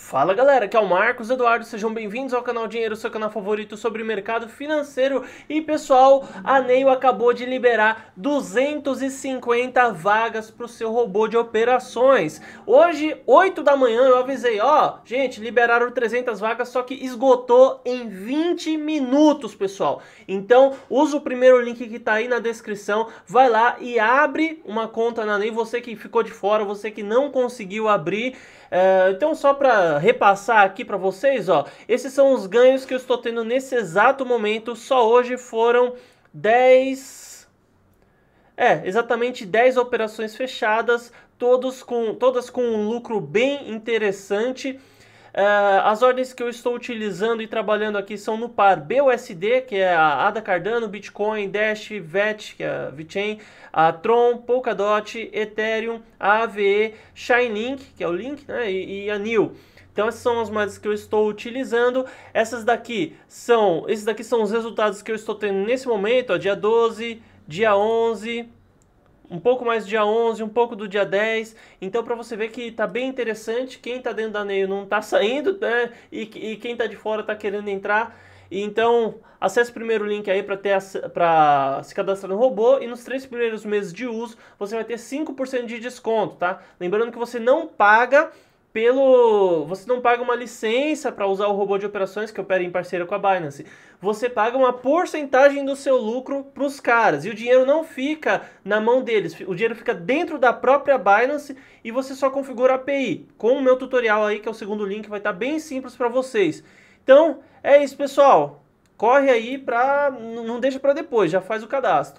Fala galera, aqui é o Marcos Eduardo, sejam bem-vindos ao canal Dinheiro, seu canal favorito sobre mercado financeiro. E pessoal, a Neio acabou de liberar 250 vagas para o seu robô de operações. Hoje, 8 da manhã, eu avisei, ó, gente, liberaram 300 vagas, só que esgotou em 20 minutos, pessoal. Então, usa o primeiro link que está aí na descrição, vai lá e abre uma conta na Neio, você que ficou de fora, você que não conseguiu abrir. É, então, só para repassar aqui para vocês, ó. Esses são os ganhos que eu estou tendo nesse exato momento. Só hoje foram 10 É, exatamente 10 operações fechadas, todos com todas com um lucro bem interessante. Uh, as ordens que eu estou utilizando e trabalhando aqui são no par BUSD, que é a ADA Cardano, Bitcoin, Dash, VET, que é a VeChain, a Tron, Polkadot, Ethereum, AVE, Chainlink, que é o Link, né, e, e a NIL. Então essas são as moedas que eu estou utilizando. Essas daqui são, esses daqui são os resultados que eu estou tendo nesse momento, ó, dia 12, dia 11, um pouco mais do dia 11, um pouco do dia 10. Então, para você ver que tá bem interessante, quem tá dentro da NEI não tá saindo, né? E, e quem tá de fora tá querendo entrar. então, acesse o primeiro link aí para se cadastrar no robô e nos três primeiros meses de uso você vai ter 5% de desconto, tá? Lembrando que você não paga pelo. Você não paga uma licença para usar o robô de operações que opera em parceria com a Binance. Você paga uma porcentagem do seu lucro para os caras. E o dinheiro não fica na mão deles. O dinheiro fica dentro da própria Binance e você só configura a API. Com o meu tutorial aí, que é o segundo link, vai estar tá bem simples para vocês. Então, é isso, pessoal. Corre aí para. Não deixa para depois, já faz o cadastro.